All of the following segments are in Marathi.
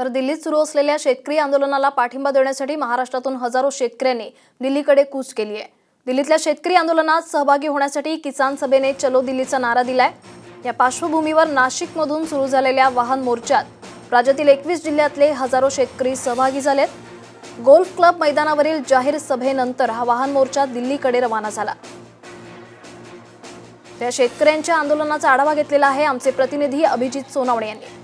तर दिल्लीत सुरू असलेल्या शेतकरी आंदोलनाला पाठिंबा देण्यासाठी महाराष्ट्रातून हजारो शेतकऱ्यांनी दिल्लीकडे कूच केली आहे दिल्लीतल्या शेतकरी आंदोलनात सहभागी होण्यासाठी किसान सभेने चलो दिल्लीचा नारा दिलाय या पार्श्वभूमीवर नाशिकमधून सुरू झालेल्या वाहन मोर्चात राज्यातील एकवीस जिल्ह्यातले हजारो शेतकरी सहभागी झालेत गोल्फ क्लब मैदानावरील जाहीर सभेनंतर हा वाहन मोर्चा दिल्लीकडे रवाना झाला त्या शेतकऱ्यांच्या आंदोलनाचा आढावा घेतलेला आहे आमचे प्रतिनिधी अभिजित सोनावणे यांनी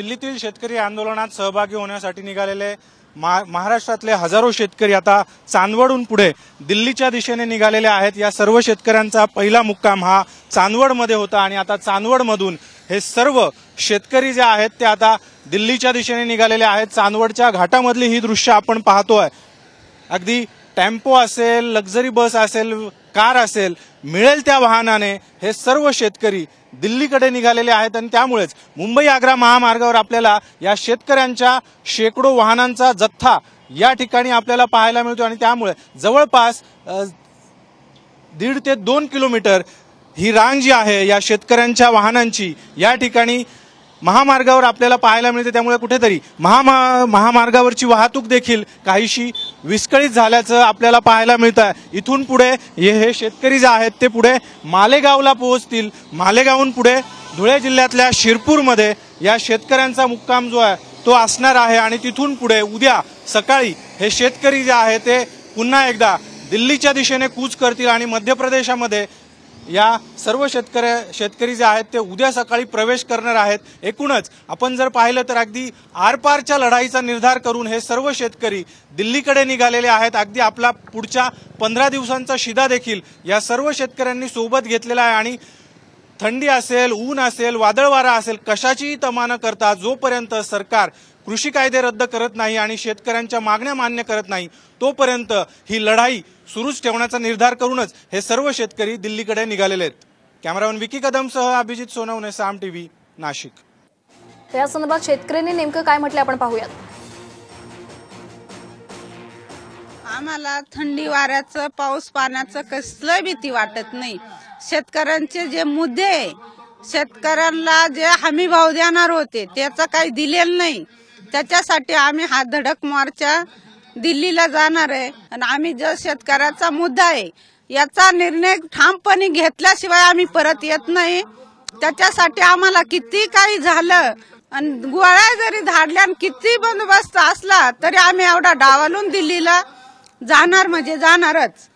दिल्लीतील शेतकरी आंदोलनात सहभागी होण्यासाठी निघालेले महाराष्ट्रातले हजारो शेतकरी आता चांदवडून पुढे दिल्लीच्या दिशेने निघालेले आहेत या सर्व शेतकऱ्यांचा पहिला मुक्काम हा चांदवडमध्ये होता आणि आता चांदवडमधून हे सर्व शेतकरी जे आहेत ते आता दिल्लीच्या दिशेने निघालेले आहेत चांदवडच्या घाटामधली ही दृश्य आपण पाहतोय अगदी टेम्पो असेल लक्झरी बस असेल कार असेल मिळेल त्या वाहनाने हे सर्व शेतकरी दिल्लीकडे निघालेले आहेत आणि त्यामुळेच मुंबई आग्रा महामार्गावर आपल्याला या शेतकऱ्यांच्या शेकडो वाहनांचा जथ्था या ठिकाणी आपल्याला पाहायला मिळतो आणि त्यामुळे जवळपास दीड ते दोन किलोमीटर ही रांग जी आहे या शेतकऱ्यांच्या वाहनांची या ठिकाणी महामार्गावर आपल्याला पाहायला मिळते त्यामुळे कुठेतरी महामा महामार्गावरची वाहतूक देखील काहीशी विस्कळीत झाल्याचं आपल्याला पाहायला मिळतं आहे इथून पुढे हे शेतकरी जे आहेत ते पुढे मालेगावला पोहोचतील मालेगावहून पुढे धुळे जिल्ह्यातल्या शिरपूरमध्ये या शेतकऱ्यांचा मुक्काम जो आहे तो असणार आहे आणि तिथून पुढे उद्या सकाळी हे शेतकरी जे आहे ते पुन्हा एकदा दिल्लीच्या दिशेने कूच करतील आणि मध्य प्रदेशामध्ये या सर्व शेतकऱ्या शेतकरी जे आहेत ते उद्या सकाळी प्रवेश करणार आहेत एकूणच आपण जर पाहिलं तर अगदी आरपारच्या लढाईचा निर्धार करून हे सर्व शेतकरी दिल्लीकडे निघालेले आहेत अगदी आपला पुढच्या पंधरा दिवसांचा शिदा देखील या सर्व शेतकऱ्यांनी सोबत घेतलेला आहे आणि थंडी असेल ऊन असेल वादळवारा असेल कशाचीही तमानं करता जोपर्यंत सरकार कृषी कायदे रद्द करत नाही आणि शेतकऱ्यांच्या मागण्या मान्य करत नाही तोपर्यंत ही लढाई सुरूच ठेवण्याचा निर्धार करूनच हे सर्व शेतकरी दिल्लीकडे निघालेले आहेत कॅमेरामन विकी कदम सह अभिजित सोनवणे साम टीव्ही नाशिक यासंदर्भात संदर्भात शेतकऱ्यांनी नेमकं काय म्हटलं आपण पाहूयात आम्हाला थंडी वाऱ्याचं पाऊस पाण्याचं कसलं भीती वाटत नाही शेतकऱ्यांचे जे मुद्दे शेतकऱ्यांना जे हमी भाव देणार होते त्याचं काही दिलेलं नाही त्याच्यासाठी आम्ही हा धडक मोर्चा दिल्लीला जाणार आहे आणि आम्ही जो शेतकऱ्याचा मुद्दा आहे याचा निर्णय ठामपणे घेतल्याशिवाय आम्ही परत येत नाही त्याच्यासाठी आम्हाला किती काही झालं आणि गोळ्या जरी धाडल्या किती बंदोबस्त असला तरी आम्ही एवढा डावलून दिल्लीला जाणार म्हणजे जाणारच